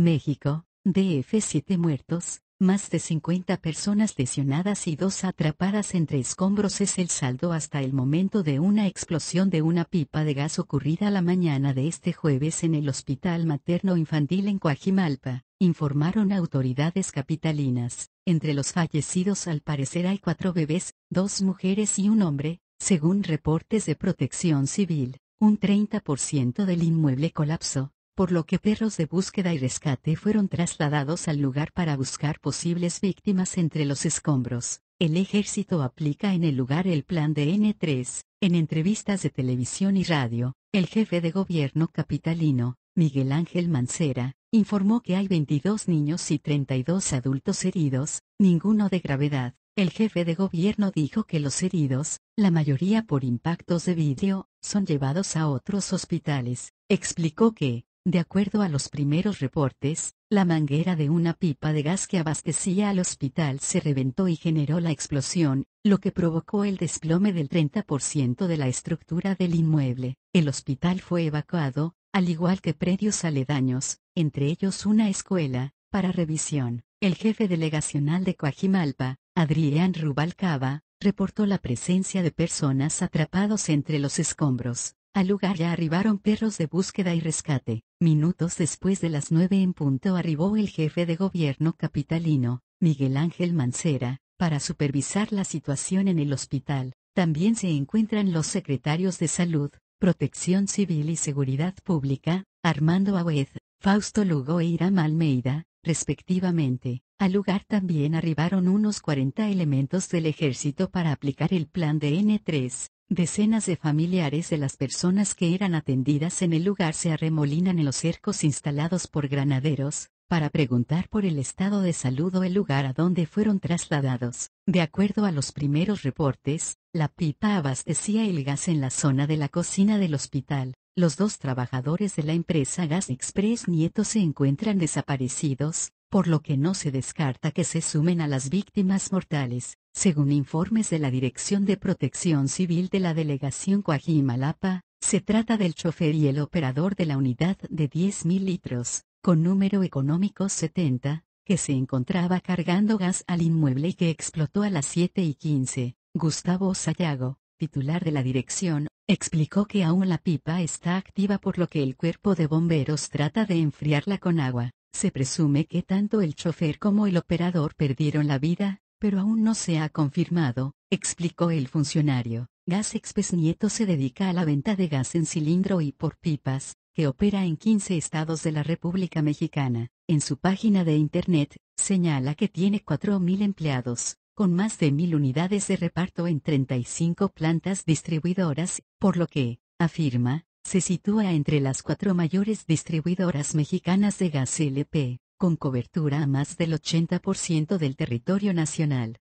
México, DF 7 muertos, más de 50 personas lesionadas y dos atrapadas entre escombros es el saldo hasta el momento de una explosión de una pipa de gas ocurrida la mañana de este jueves en el Hospital Materno Infantil en Coajimalpa, informaron autoridades capitalinas. Entre los fallecidos al parecer hay cuatro bebés, dos mujeres y un hombre, según reportes de protección civil. Un 30% del inmueble colapsó, por lo que perros de búsqueda y rescate fueron trasladados al lugar para buscar posibles víctimas entre los escombros. El ejército aplica en el lugar el plan de N3. En entrevistas de televisión y radio, el jefe de gobierno capitalino, Miguel Ángel Mancera, informó que hay 22 niños y 32 adultos heridos, ninguno de gravedad. El jefe de gobierno dijo que los heridos, la mayoría por impactos de vidrio, son llevados a otros hospitales. Explicó que, de acuerdo a los primeros reportes, la manguera de una pipa de gas que abastecía al hospital se reventó y generó la explosión, lo que provocó el desplome del 30% de la estructura del inmueble. El hospital fue evacuado, al igual que predios aledaños, entre ellos una escuela, para revisión. El jefe delegacional de Coajimalpa, Adrián Rubalcaba, reportó la presencia de personas atrapados entre los escombros. Al lugar ya arribaron perros de búsqueda y rescate. Minutos después de las nueve en punto arribó el jefe de gobierno capitalino, Miguel Ángel Mancera, para supervisar la situación en el hospital. También se encuentran los secretarios de Salud, Protección Civil y Seguridad Pública, Armando Auez, Fausto Lugo e Iram Almeida, respectivamente. Al lugar también arribaron unos 40 elementos del ejército para aplicar el plan de N3. Decenas de familiares de las personas que eran atendidas en el lugar se arremolinan en los cercos instalados por granaderos, para preguntar por el estado de salud o el lugar a donde fueron trasladados. De acuerdo a los primeros reportes, la pipa abastecía el gas en la zona de la cocina del hospital. Los dos trabajadores de la empresa Gas Express Nieto se encuentran desaparecidos, por lo que no se descarta que se sumen a las víctimas mortales. Según informes de la Dirección de Protección Civil de la Delegación Coajimalapa, se trata del chofer y el operador de la unidad de 10.000 litros, con número económico 70, que se encontraba cargando gas al inmueble y que explotó a las 7 y 15. Gustavo Sayago, titular de la dirección, explicó que aún la pipa está activa por lo que el cuerpo de bomberos trata de enfriarla con agua. Se presume que tanto el chofer como el operador perdieron la vida, pero aún no se ha confirmado, explicó el funcionario. Gas Express Nieto se dedica a la venta de gas en cilindro y por pipas, que opera en 15 estados de la República Mexicana. En su página de Internet, señala que tiene 4.000 empleados, con más de 1.000 unidades de reparto en 35 plantas distribuidoras, por lo que, afirma, se sitúa entre las cuatro mayores distribuidoras mexicanas de gas LP con cobertura a más del 80% del territorio nacional.